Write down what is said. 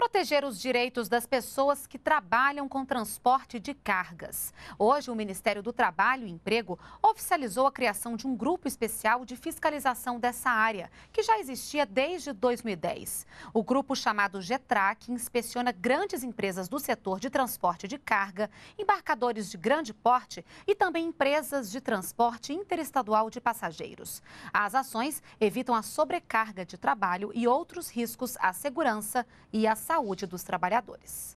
proteger os direitos das pessoas que trabalham com transporte de cargas. Hoje, o Ministério do Trabalho e Emprego oficializou a criação de um grupo especial de fiscalização dessa área, que já existia desde 2010. O grupo chamado GETRAC inspeciona grandes empresas do setor de transporte de carga, embarcadores de grande porte e também empresas de transporte interestadual de passageiros. As ações evitam a sobrecarga de trabalho e outros riscos à segurança e à saúde saúde dos trabalhadores.